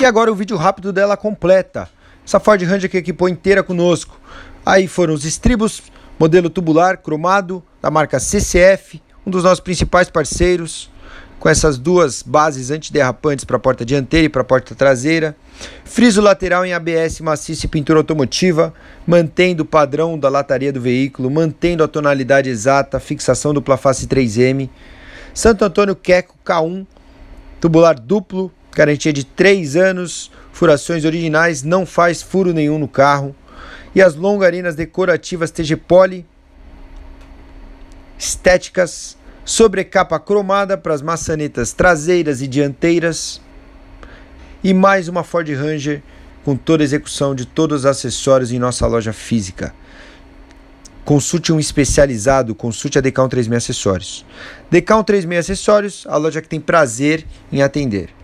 E agora o vídeo rápido dela completa. Essa Ford Ranger que equipou inteira conosco. Aí foram os estribos, modelo tubular, cromado, da marca CCF, um dos nossos principais parceiros, com essas duas bases antiderrapantes para a porta dianteira e para a porta traseira. Friso lateral em ABS maciço e pintura automotiva, mantendo o padrão da lataria do veículo, mantendo a tonalidade exata, fixação dupla face 3M. Santo Antônio Queco K1, tubular duplo, garantia de 3 anos, furações originais, não faz furo nenhum no carro. E as longarinas decorativas TG Poly, estéticas, sobrecapa cromada para as maçanetas traseiras e dianteiras. E mais uma Ford Ranger com toda a execução de todos os acessórios em nossa loja física. Consulte um especializado, consulte a Decal 36 Acessórios. Decal 36 Acessórios, a loja que tem prazer em atender.